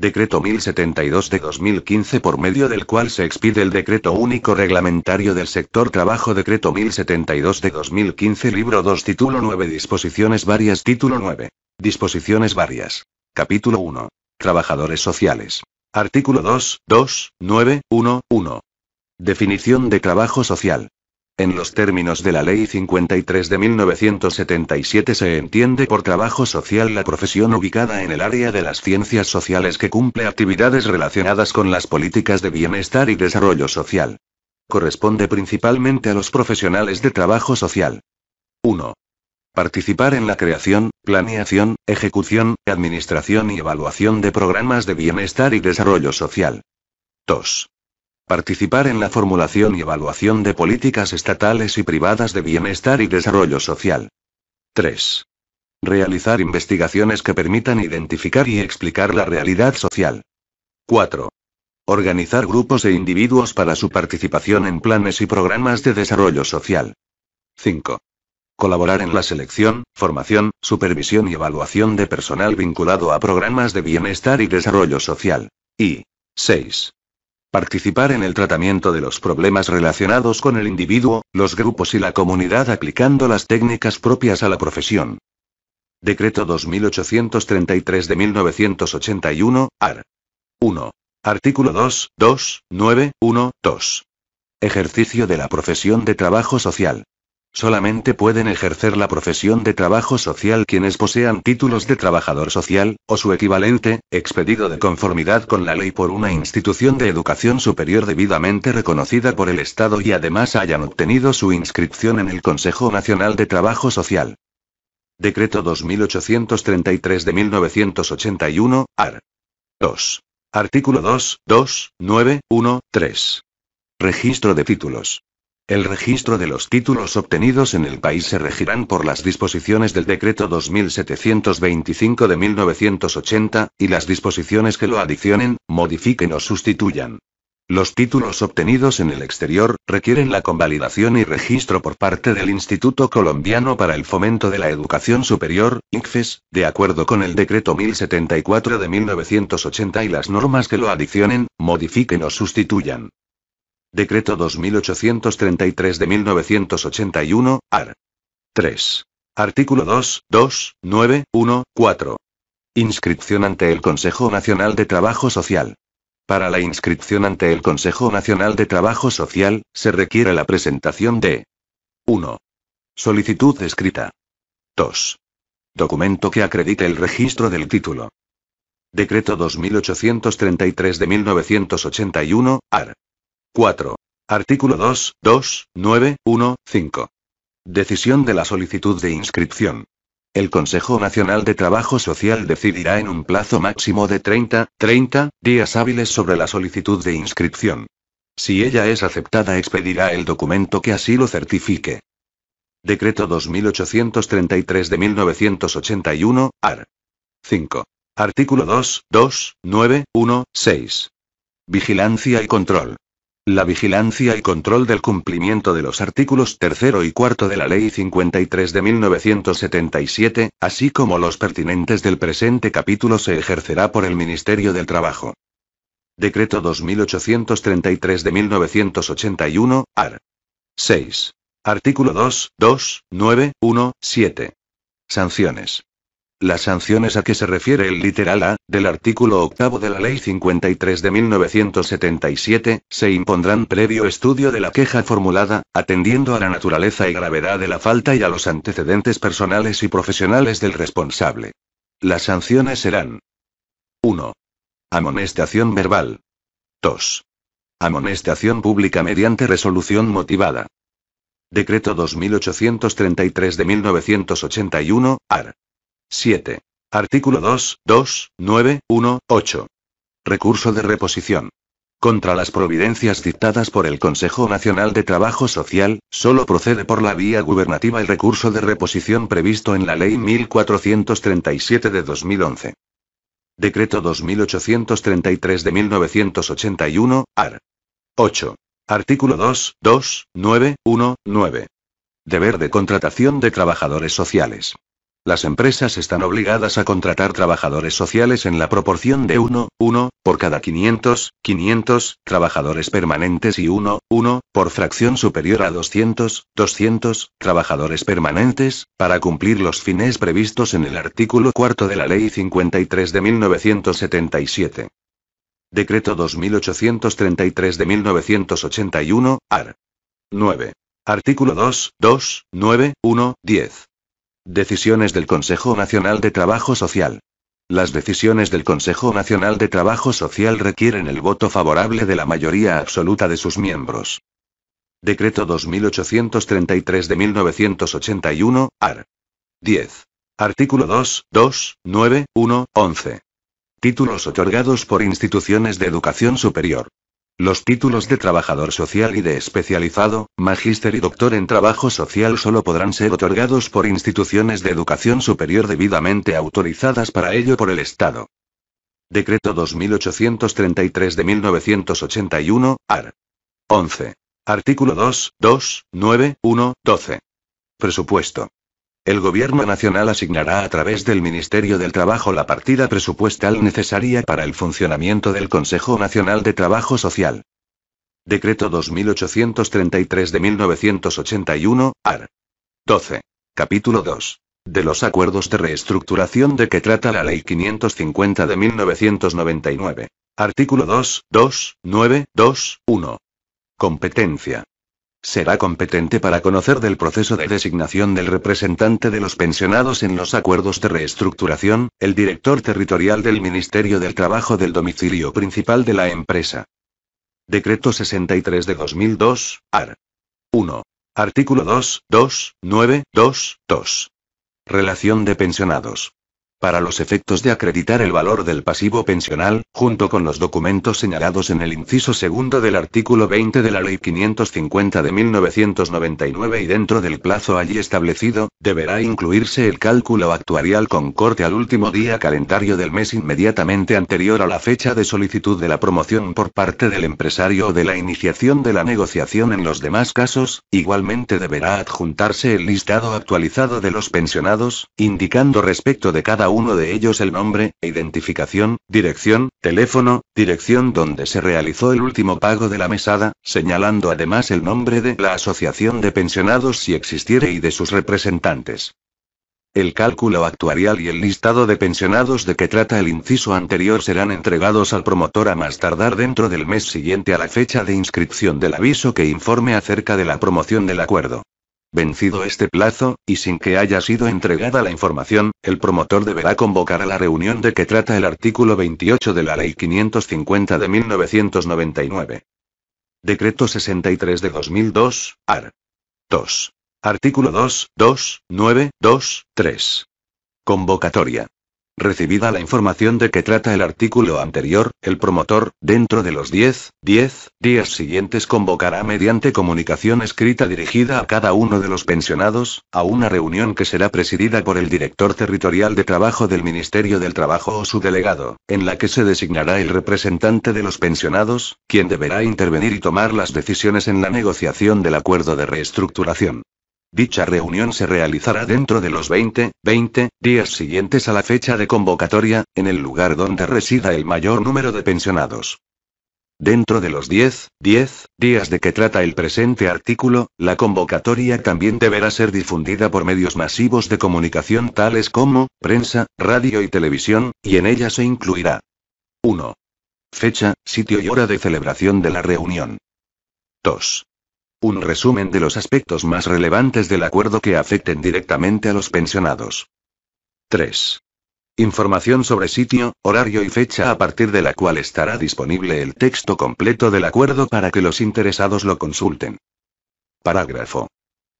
Decreto 1072 de 2015 por medio del cual se expide el Decreto Único Reglamentario del Sector Trabajo Decreto 1072 de 2015 Libro 2 Título 9 Disposiciones varias Título 9 Disposiciones varias Capítulo 1 Trabajadores sociales Artículo 2, 2, 9, 1, 1 Definición de trabajo social en los términos de la Ley 53 de 1977 se entiende por trabajo social la profesión ubicada en el área de las ciencias sociales que cumple actividades relacionadas con las políticas de bienestar y desarrollo social. Corresponde principalmente a los profesionales de trabajo social. 1. Participar en la creación, planeación, ejecución, administración y evaluación de programas de bienestar y desarrollo social. 2. Participar en la formulación y evaluación de políticas estatales y privadas de bienestar y desarrollo social. 3. Realizar investigaciones que permitan identificar y explicar la realidad social. 4. Organizar grupos e individuos para su participación en planes y programas de desarrollo social. 5. Colaborar en la selección, formación, supervisión y evaluación de personal vinculado a programas de bienestar y desarrollo social. Y 6. Participar en el tratamiento de los problemas relacionados con el individuo, los grupos y la comunidad aplicando las técnicas propias a la profesión. Decreto 2833 de 1981, AR. 1. Artículo 2, 2, 9, 1, 2. Ejercicio de la profesión de trabajo social. Solamente pueden ejercer la profesión de trabajo social quienes posean títulos de trabajador social, o su equivalente, expedido de conformidad con la ley por una institución de educación superior debidamente reconocida por el Estado y además hayan obtenido su inscripción en el Consejo Nacional de Trabajo Social. Decreto 2833 de 1981, AR. 2. Artículo 2, 2, 9, 1, 3. Registro de títulos. El registro de los títulos obtenidos en el país se regirán por las disposiciones del Decreto 2725 de 1980, y las disposiciones que lo adicionen, modifiquen o sustituyan. Los títulos obtenidos en el exterior requieren la convalidación y registro por parte del Instituto Colombiano para el Fomento de la Educación Superior, ICFES, de acuerdo con el Decreto 1074 de 1980 y las normas que lo adicionen, modifiquen o sustituyan. Decreto 2833 de 1981, AR. 3. Artículo 2, 2, 9, 1, 4. Inscripción ante el Consejo Nacional de Trabajo Social. Para la inscripción ante el Consejo Nacional de Trabajo Social, se requiere la presentación de 1. Solicitud escrita. 2. Documento que acredite el registro del título. Decreto 2833 de 1981, AR. 4. Artículo 2, 2, 9, 1, 5. Decisión de la solicitud de inscripción. El Consejo Nacional de Trabajo Social decidirá en un plazo máximo de 30, 30 días hábiles sobre la solicitud de inscripción. Si ella es aceptada, expedirá el documento que así lo certifique. Decreto 2833 de 1981, AR. 5. Artículo 2, 2, 9, 1, 6. Vigilancia y control. La vigilancia y control del cumplimiento de los artículos tercero y cuarto de la Ley 53 de 1977, así como los pertinentes del presente capítulo se ejercerá por el Ministerio del Trabajo. Decreto 2833 de 1981, AR. 6. Artículo 2, 2, 9, 1, 7. Sanciones. Las sanciones a que se refiere el literal A, del artículo octavo de la Ley 53 de 1977, se impondrán previo estudio de la queja formulada, atendiendo a la naturaleza y gravedad de la falta y a los antecedentes personales y profesionales del responsable. Las sanciones serán 1. Amonestación verbal. 2. Amonestación pública mediante resolución motivada. Decreto 2833 de 1981, AR. 7. Artículo 2, 2, 9, 1, 8. Recurso de reposición. Contra las providencias dictadas por el Consejo Nacional de Trabajo Social, solo procede por la vía gubernativa el recurso de reposición previsto en la Ley 1437 de 2011. Decreto 2833 de 1981, AR. 8. Artículo 2, 2, 9, 1, 9. Deber de contratación de trabajadores sociales. Las empresas están obligadas a contratar trabajadores sociales en la proporción de 1, 1, por cada 500, 500, trabajadores permanentes y 1, 1, por fracción superior a 200, 200, trabajadores permanentes, para cumplir los fines previstos en el artículo 4 de la Ley 53 de 1977. Decreto 2833 de 1981, AR. 9. Artículo 2, 2, 9, 1, 10. Decisiones del Consejo Nacional de Trabajo Social. Las decisiones del Consejo Nacional de Trabajo Social requieren el voto favorable de la mayoría absoluta de sus miembros. Decreto 2833 de 1981, AR. 10. Artículo 2, 2, 9, 1, 11. Títulos otorgados por instituciones de educación superior. Los títulos de trabajador social y de especializado, magíster y doctor en trabajo social solo podrán ser otorgados por instituciones de educación superior debidamente autorizadas para ello por el Estado. Decreto 2833 de 1981, AR. 11. Artículo 2, 2, 9, 1, 12. Presupuesto. El Gobierno Nacional asignará a través del Ministerio del Trabajo la partida presupuestal necesaria para el funcionamiento del Consejo Nacional de Trabajo Social. Decreto 2833 de 1981, AR. 12. Capítulo 2. De los acuerdos de reestructuración de que trata la Ley 550 de 1999. Artículo 2, 2, 9, 2, 1. Competencia. Será competente para conocer del proceso de designación del representante de los pensionados en los acuerdos de reestructuración, el director territorial del Ministerio del Trabajo del domicilio principal de la empresa. Decreto 63 de 2002, AR. 1. Artículo 2, 2, 9, 2, 2. Relación de pensionados. Para los efectos de acreditar el valor del pasivo pensional, junto con los documentos señalados en el inciso segundo del artículo 20 de la Ley 550 de 1999 y dentro del plazo allí establecido, deberá incluirse el cálculo actuarial con corte al último día calendario del mes inmediatamente anterior a la fecha de solicitud de la promoción por parte del empresario o de la iniciación de la negociación en los demás casos, igualmente deberá adjuntarse el listado actualizado de los pensionados, indicando respecto de cada uno de ellos el nombre, identificación, dirección, teléfono, dirección donde se realizó el último pago de la mesada, señalando además el nombre de la asociación de pensionados si existiere y de sus representantes. El cálculo actuarial y el listado de pensionados de que trata el inciso anterior serán entregados al promotor a más tardar dentro del mes siguiente a la fecha de inscripción del aviso que informe acerca de la promoción del acuerdo. Vencido este plazo, y sin que haya sido entregada la información, el promotor deberá convocar a la reunión de que trata el artículo 28 de la Ley 550 de 1999. Decreto 63 de 2002, AR. 2. Artículo 2, 2, 9, 2, 3. Convocatoria. Recibida la información de que trata el artículo anterior, el promotor, dentro de los 10, 10 días siguientes convocará mediante comunicación escrita dirigida a cada uno de los pensionados, a una reunión que será presidida por el director territorial de trabajo del Ministerio del Trabajo o su delegado, en la que se designará el representante de los pensionados, quien deberá intervenir y tomar las decisiones en la negociación del acuerdo de reestructuración. Dicha reunión se realizará dentro de los 20, 20 días siguientes a la fecha de convocatoria, en el lugar donde resida el mayor número de pensionados. Dentro de los 10, 10 días de que trata el presente artículo, la convocatoria también deberá ser difundida por medios masivos de comunicación tales como prensa, radio y televisión, y en ella se incluirá 1. Fecha, sitio y hora de celebración de la reunión. 2. Un resumen de los aspectos más relevantes del acuerdo que afecten directamente a los pensionados. 3. Información sobre sitio, horario y fecha a partir de la cual estará disponible el texto completo del acuerdo para que los interesados lo consulten. Parágrafo.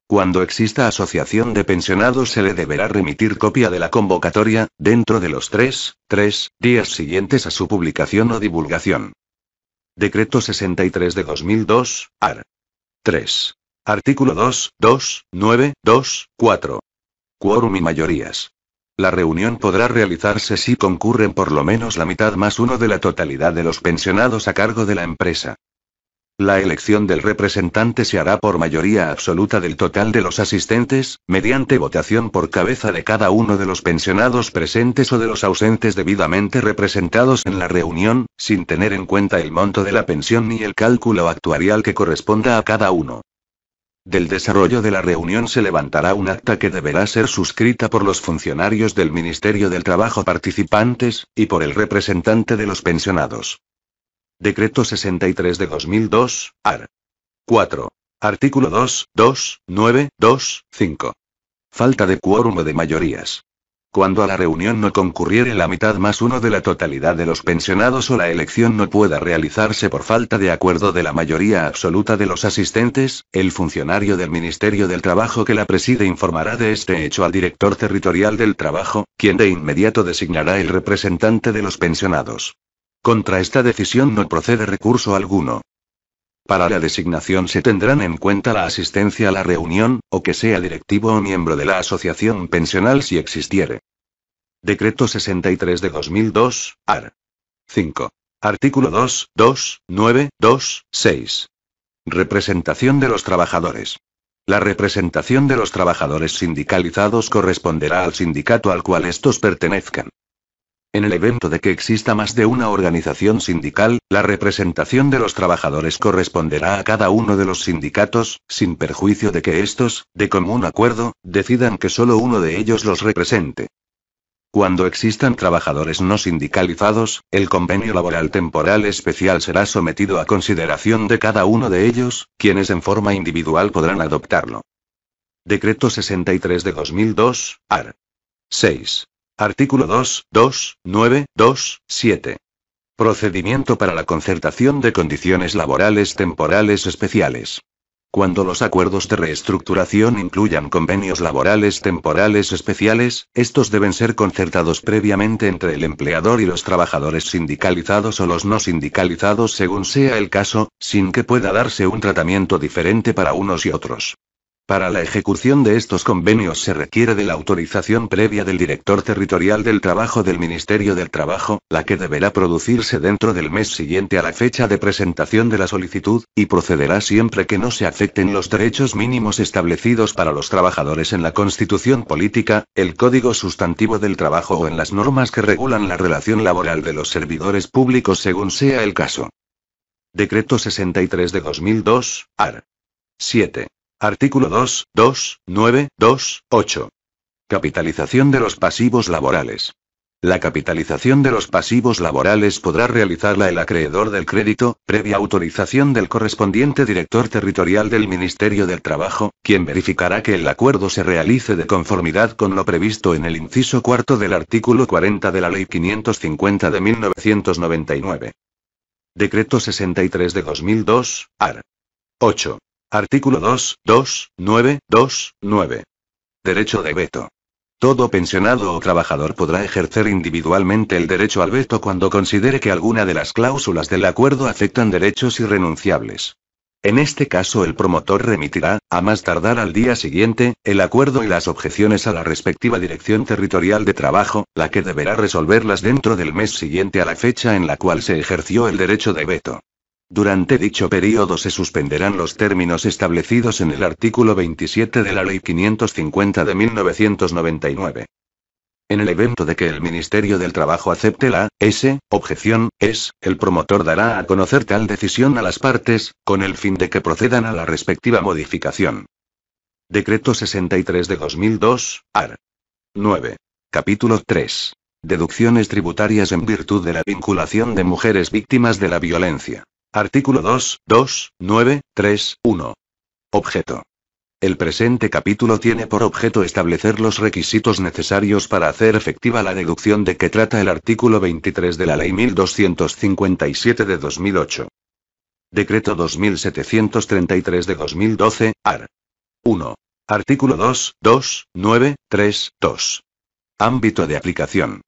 Cuando exista asociación de pensionados se le deberá remitir copia de la convocatoria, dentro de los 3, tres días siguientes a su publicación o divulgación. Decreto 63 de 2002, AR. 3. Artículo 2, 2, 9, 2, 4. Quórum y mayorías. La reunión podrá realizarse si concurren por lo menos la mitad más uno de la totalidad de los pensionados a cargo de la empresa. La elección del representante se hará por mayoría absoluta del total de los asistentes, mediante votación por cabeza de cada uno de los pensionados presentes o de los ausentes debidamente representados en la reunión, sin tener en cuenta el monto de la pensión ni el cálculo actuarial que corresponda a cada uno. Del desarrollo de la reunión se levantará un acta que deberá ser suscrita por los funcionarios del Ministerio del Trabajo participantes, y por el representante de los pensionados. Decreto 63 de 2002, AR. 4. Artículo 2, 2, 9, 2, 5. Falta de quórum o de mayorías. Cuando a la reunión no concurriere la mitad más uno de la totalidad de los pensionados o la elección no pueda realizarse por falta de acuerdo de la mayoría absoluta de los asistentes, el funcionario del Ministerio del Trabajo que la preside informará de este hecho al director territorial del trabajo, quien de inmediato designará el representante de los pensionados. Contra esta decisión no procede recurso alguno. Para la designación se tendrán en cuenta la asistencia a la reunión, o que sea directivo o miembro de la asociación pensional si existiere. Decreto 63 de 2002, AR. 5. Artículo 2, 2, 9, 2, 6. Representación de los trabajadores. La representación de los trabajadores sindicalizados corresponderá al sindicato al cual estos pertenezcan. En el evento de que exista más de una organización sindical, la representación de los trabajadores corresponderá a cada uno de los sindicatos, sin perjuicio de que estos, de común acuerdo, decidan que solo uno de ellos los represente. Cuando existan trabajadores no sindicalizados, el convenio laboral temporal especial será sometido a consideración de cada uno de ellos, quienes en forma individual podrán adoptarlo. Decreto 63 de 2002, AR. 6. Artículo 2, 2, 9, 2, 7. Procedimiento para la concertación de condiciones laborales temporales especiales. Cuando los acuerdos de reestructuración incluyan convenios laborales temporales especiales, estos deben ser concertados previamente entre el empleador y los trabajadores sindicalizados o los no sindicalizados según sea el caso, sin que pueda darse un tratamiento diferente para unos y otros. Para la ejecución de estos convenios se requiere de la autorización previa del director territorial del trabajo del Ministerio del Trabajo, la que deberá producirse dentro del mes siguiente a la fecha de presentación de la solicitud, y procederá siempre que no se afecten los derechos mínimos establecidos para los trabajadores en la Constitución Política, el Código Sustantivo del Trabajo o en las normas que regulan la relación laboral de los servidores públicos según sea el caso. Decreto 63 de 2002, AR. 7. Artículo 2, 2, 9, 2, 8. Capitalización de los pasivos laborales. La capitalización de los pasivos laborales podrá realizarla el acreedor del crédito, previa autorización del correspondiente director territorial del Ministerio del Trabajo, quien verificará que el acuerdo se realice de conformidad con lo previsto en el inciso cuarto del artículo 40 de la Ley 550 de 1999. Decreto 63 de 2002, AR. 8. Artículo 2, Derecho de veto. Todo pensionado o trabajador podrá ejercer individualmente el derecho al veto cuando considere que alguna de las cláusulas del acuerdo afectan derechos irrenunciables. En este caso el promotor remitirá, a más tardar al día siguiente, el acuerdo y las objeciones a la respectiva Dirección Territorial de Trabajo, la que deberá resolverlas dentro del mes siguiente a la fecha en la cual se ejerció el derecho de veto. Durante dicho periodo se suspenderán los términos establecidos en el artículo 27 de la Ley 550 de 1999. En el evento de que el Ministerio del Trabajo acepte la S. Objeción, es, el promotor dará a conocer tal decisión a las partes, con el fin de que procedan a la respectiva modificación. Decreto 63 de 2002, AR. 9. Capítulo 3. Deducciones tributarias en virtud de la vinculación de mujeres víctimas de la violencia. Artículo 2, 2, 9, 3, 1. Objeto. El presente capítulo tiene por objeto establecer los requisitos necesarios para hacer efectiva la deducción de que trata el artículo 23 de la Ley 1257 de 2008. Decreto 2733 de 2012, AR. 1. Artículo 2, 2, 9, 3, 2. Ámbito de aplicación.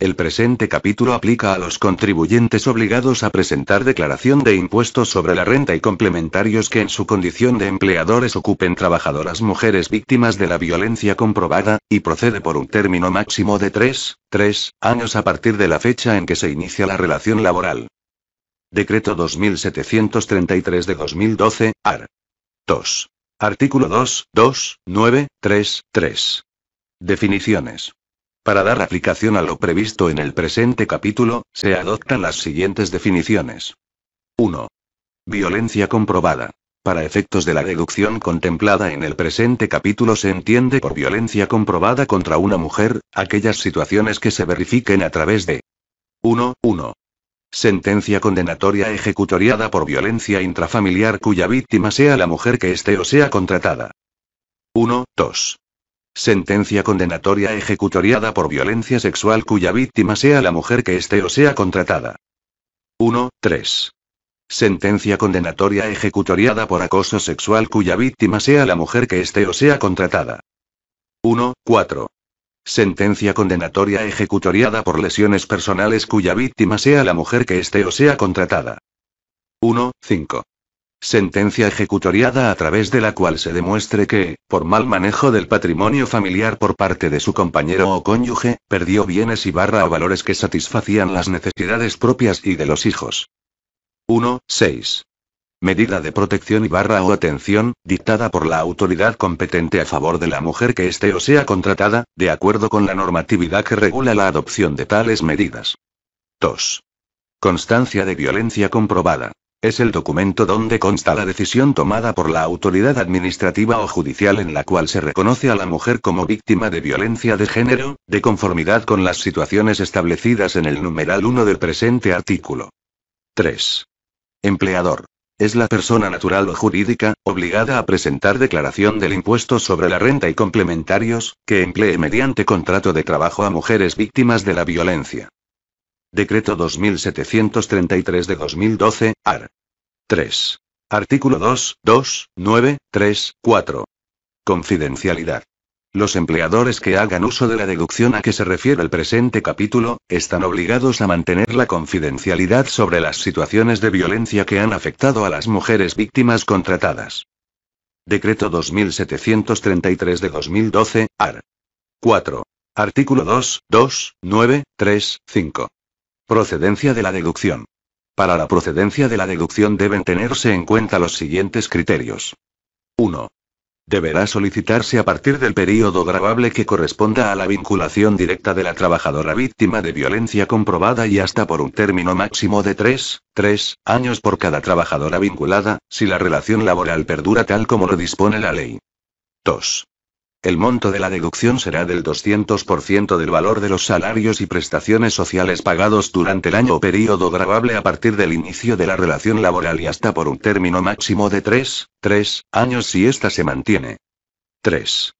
El presente capítulo aplica a los contribuyentes obligados a presentar declaración de impuestos sobre la renta y complementarios que en su condición de empleadores ocupen trabajadoras mujeres víctimas de la violencia comprobada, y procede por un término máximo de 3, 3 años a partir de la fecha en que se inicia la relación laboral. Decreto 2733 de 2012, AR. 2. Artículo 2, 2, 9, 3, 3. Definiciones. Para dar aplicación a lo previsto en el presente capítulo, se adoptan las siguientes definiciones. 1. Violencia comprobada. Para efectos de la deducción contemplada en el presente capítulo se entiende por violencia comprobada contra una mujer, aquellas situaciones que se verifiquen a través de 1. 1. Sentencia condenatoria ejecutoriada por violencia intrafamiliar cuya víctima sea la mujer que esté o sea contratada. 1. 2. Sentencia condenatoria ejecutoriada por violencia sexual cuya víctima sea la mujer que esté o sea contratada. 1. Sentencia condenatoria ejecutoriada por acoso sexual cuya víctima sea la mujer que esté o sea contratada. 1. Sentencia condenatoria ejecutoriada por lesiones personales cuya víctima sea la mujer que esté o sea contratada. 1.5 5. Sentencia ejecutoriada a través de la cual se demuestre que, por mal manejo del patrimonio familiar por parte de su compañero o cónyuge, perdió bienes y barra o valores que satisfacían las necesidades propias y de los hijos. 1. 6. Medida de protección y barra o atención, dictada por la autoridad competente a favor de la mujer que esté o sea contratada, de acuerdo con la normatividad que regula la adopción de tales medidas. 2. Constancia de violencia comprobada. Es el documento donde consta la decisión tomada por la autoridad administrativa o judicial en la cual se reconoce a la mujer como víctima de violencia de género, de conformidad con las situaciones establecidas en el numeral 1 del presente artículo. 3. Empleador. Es la persona natural o jurídica, obligada a presentar declaración del impuesto sobre la renta y complementarios, que emplee mediante contrato de trabajo a mujeres víctimas de la violencia. Decreto 2733 de 2012, AR. 3. Artículo 2, 2, 9, 3, 4. Confidencialidad. Los empleadores que hagan uso de la deducción a que se refiere el presente capítulo, están obligados a mantener la confidencialidad sobre las situaciones de violencia que han afectado a las mujeres víctimas contratadas. Decreto 2733 de 2012, AR. 4. Artículo 2, 2, 9, 3, 5. Procedencia de la deducción. Para la procedencia de la deducción deben tenerse en cuenta los siguientes criterios. 1. Deberá solicitarse a partir del período grabable que corresponda a la vinculación directa de la trabajadora víctima de violencia comprobada y hasta por un término máximo de 3, 3 años por cada trabajadora vinculada, si la relación laboral perdura tal como lo dispone la ley. 2. El monto de la deducción será del 200% del valor de los salarios y prestaciones sociales pagados durante el año o período grabable a partir del inicio de la relación laboral y hasta por un término máximo de 3, 3 años si ésta se mantiene. 3.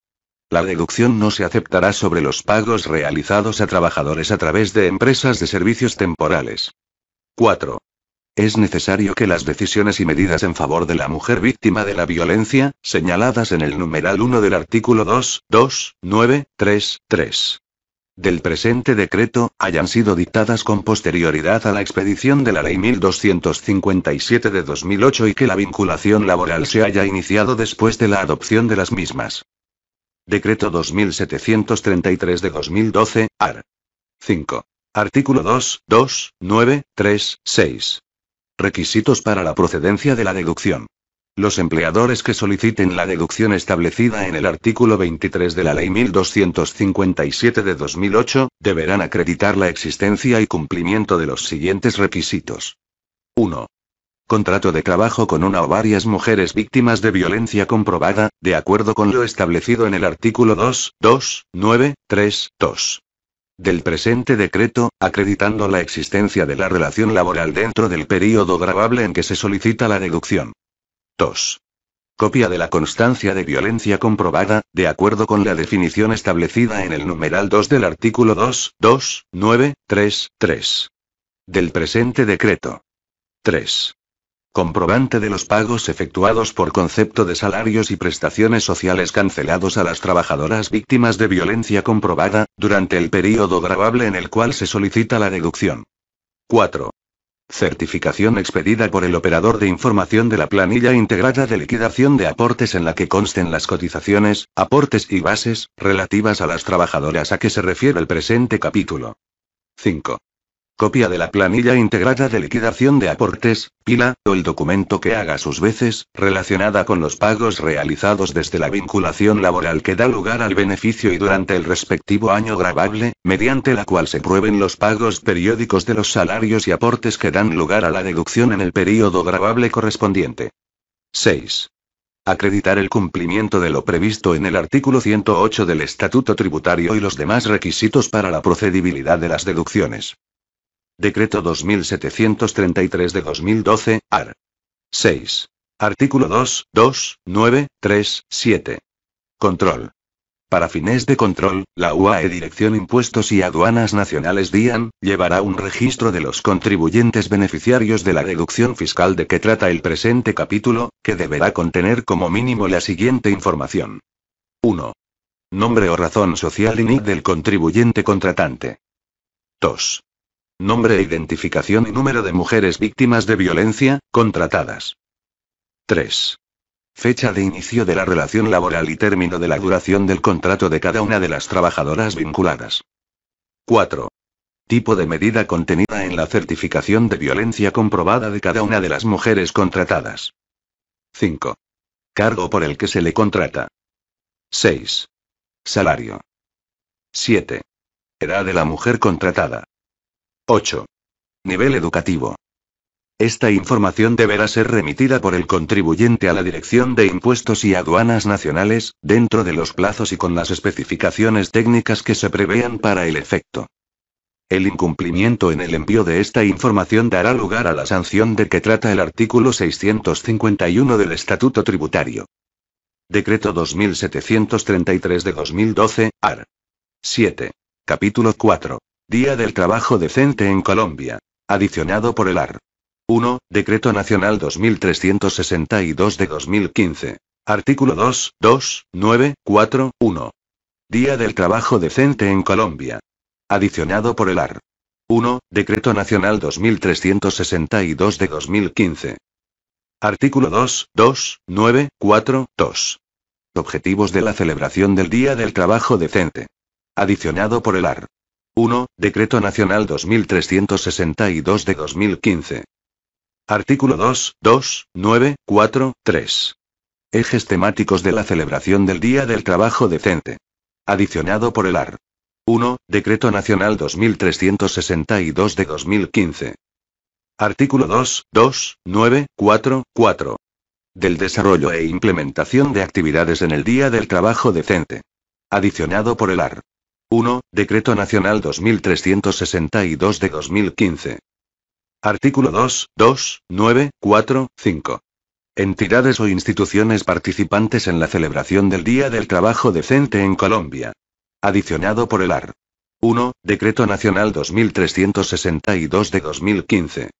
La deducción no se aceptará sobre los pagos realizados a trabajadores a través de empresas de servicios temporales. 4. Es necesario que las decisiones y medidas en favor de la mujer víctima de la violencia, señaladas en el numeral 1 del artículo 2, 2, 9, 3, 3 del presente decreto, hayan sido dictadas con posterioridad a la expedición de la Ley 1257 de 2008 y que la vinculación laboral se haya iniciado después de la adopción de las mismas. Decreto 2733 de 2012, AR. 5. Artículo 2, 2, 9, 3, 6. Requisitos para la procedencia de la deducción. Los empleadores que soliciten la deducción establecida en el artículo 23 de la Ley 1257 de 2008, deberán acreditar la existencia y cumplimiento de los siguientes requisitos. 1. Contrato de trabajo con una o varias mujeres víctimas de violencia comprobada, de acuerdo con lo establecido en el artículo 2, 2, 9, 3, 2 del presente decreto, acreditando la existencia de la relación laboral dentro del período grabable en que se solicita la deducción. 2. Copia de la constancia de violencia comprobada, de acuerdo con la definición establecida en el numeral 2 del artículo 2, 2, 9, 3, 3. Del presente decreto. 3. Comprobante de los pagos efectuados por concepto de salarios y prestaciones sociales cancelados a las trabajadoras víctimas de violencia comprobada, durante el período grabable en el cual se solicita la deducción. 4. Certificación expedida por el operador de información de la planilla integrada de liquidación de aportes en la que consten las cotizaciones, aportes y bases, relativas a las trabajadoras a que se refiere el presente capítulo. 5 copia de la planilla integrada de liquidación de aportes, pila, o el documento que haga sus veces, relacionada con los pagos realizados desde la vinculación laboral que da lugar al beneficio y durante el respectivo año grabable, mediante la cual se prueben los pagos periódicos de los salarios y aportes que dan lugar a la deducción en el período grabable correspondiente. 6 acreditar el cumplimiento de lo previsto en el artículo 108 del Estatuto Tributario y los demás requisitos para la procedibilidad de las deducciones. Decreto 2733 de 2012, AR. 6. Artículo 2, 2, 9, 3, 7. Control. Para fines de control, la UAE Dirección Impuestos y Aduanas Nacionales DIAN, llevará un registro de los contribuyentes beneficiarios de la deducción fiscal de que trata el presente capítulo, que deberá contener como mínimo la siguiente información. 1. Nombre o razón social y NIC del contribuyente contratante. 2. Nombre, identificación y número de mujeres víctimas de violencia, contratadas. 3. Fecha de inicio de la relación laboral y término de la duración del contrato de cada una de las trabajadoras vinculadas. 4. Tipo de medida contenida en la certificación de violencia comprobada de cada una de las mujeres contratadas. 5. Cargo por el que se le contrata. 6. Salario. 7. Edad de la mujer contratada. 8. Nivel educativo. Esta información deberá ser remitida por el contribuyente a la Dirección de Impuestos y Aduanas Nacionales, dentro de los plazos y con las especificaciones técnicas que se prevean para el efecto. El incumplimiento en el envío de esta información dará lugar a la sanción de que trata el artículo 651 del Estatuto Tributario. Decreto 2733 de 2012, AR. 7. Capítulo 4. Día del Trabajo Decente en Colombia. Adicionado por el AR. 1. Decreto Nacional 2362 de 2015. Artículo 2, 2, 9, 4, 1. Día del Trabajo Decente en Colombia. Adicionado por el AR. 1. Decreto Nacional 2362 de 2015. Artículo 2, 2, 9, 4, 2. Objetivos de la celebración del Día del Trabajo Decente. Adicionado por el AR. 1. Decreto Nacional 2362 de 2015. Artículo 2, 2, 9, 4, 3. Ejes temáticos de la celebración del Día del Trabajo Decente. Adicionado por el AR. 1. Decreto Nacional 2362 de 2015. Artículo 2, 2, 9, 4, 4. Del desarrollo e implementación de actividades en el Día del Trabajo Decente. Adicionado por el AR. 1. Decreto Nacional 2362 de 2015. Artículo 2, 2, 9, 4, 5. Entidades o instituciones participantes en la celebración del Día del Trabajo Decente en Colombia. Adicionado por el AR. 1. Decreto Nacional 2362 de 2015.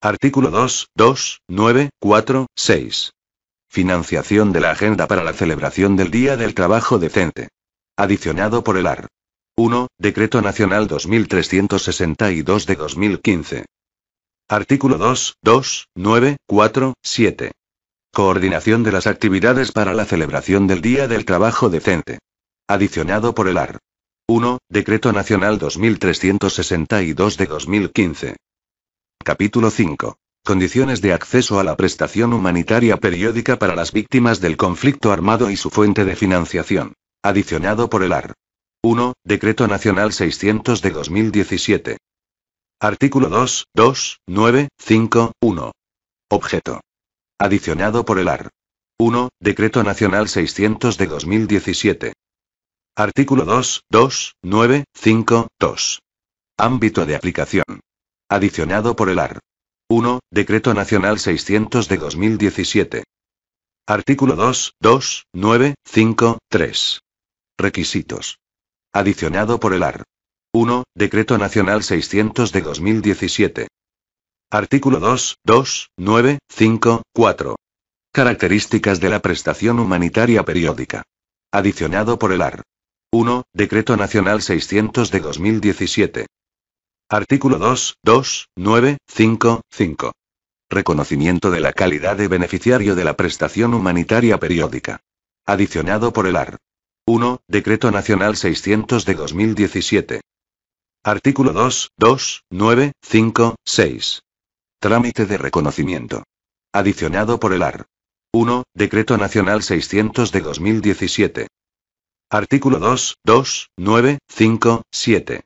Artículo 2, 2, 9, 4, 6. Financiación de la Agenda para la celebración del Día del Trabajo Decente. Adicionado por el AR. 1. Decreto Nacional 2362 de 2015. Artículo 2, 2, 9, 4, 7. Coordinación de las actividades para la celebración del Día del Trabajo Decente. Adicionado por el AR. 1. Decreto Nacional 2362 de 2015. Capítulo 5. Condiciones de acceso a la prestación humanitaria periódica para las víctimas del conflicto armado y su fuente de financiación. Adicionado por el AR. 1. Decreto Nacional 600 de 2017. Artículo 2, 2, 9, 5, 1. Objeto. Adicionado por el AR. 1. Decreto Nacional 600 de 2017. Artículo 2, 2, 9, 5, 2. Ámbito de aplicación. Adicionado por el AR. 1. Decreto Nacional 600 de 2017. Artículo 2, 2, 9, 5, 3. Requisitos. Adicionado por el AR. 1. Decreto Nacional 600 de 2017. Artículo 2, 2, 9, 5, 4. Características de la prestación humanitaria periódica. Adicionado por el AR. 1. Decreto Nacional 600 de 2017. Artículo 2, 2, 9, 5, 5. Reconocimiento de la calidad de beneficiario de la prestación humanitaria periódica. Adicionado por el AR. 1. Decreto Nacional 600 de 2017. Artículo 2, 2, 9, 5, 6. Trámite de reconocimiento. Adicionado por el AR. 1. Decreto Nacional 600 de 2017. Artículo 2, 2, 9, 5, 7.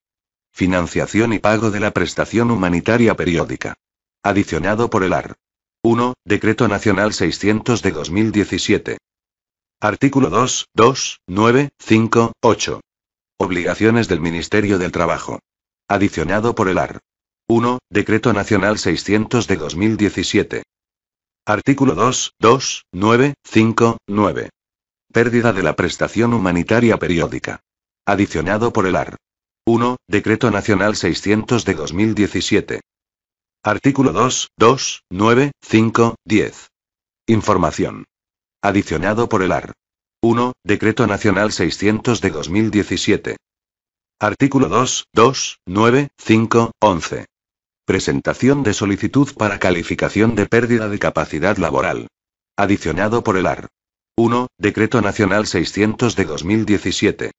Financiación y pago de la prestación humanitaria periódica. Adicionado por el AR. 1. Decreto Nacional 600 de 2017. Artículo 2, 2, 9, 5, 8. Obligaciones del Ministerio del Trabajo. Adicionado por el AR. 1. Decreto Nacional 600 de 2017. Artículo 2, 2, 9, 5, 9. Pérdida de la prestación humanitaria periódica. Adicionado por el AR. 1. Decreto Nacional 600 de 2017. Artículo 2, 2, 9, 5, 10. Información. Adicionado por el AR. 1. Decreto Nacional 600 de 2017. Artículo 2, 2, 9, 5, 11. Presentación de solicitud para calificación de pérdida de capacidad laboral. Adicionado por el AR. 1. Decreto Nacional 600 de 2017.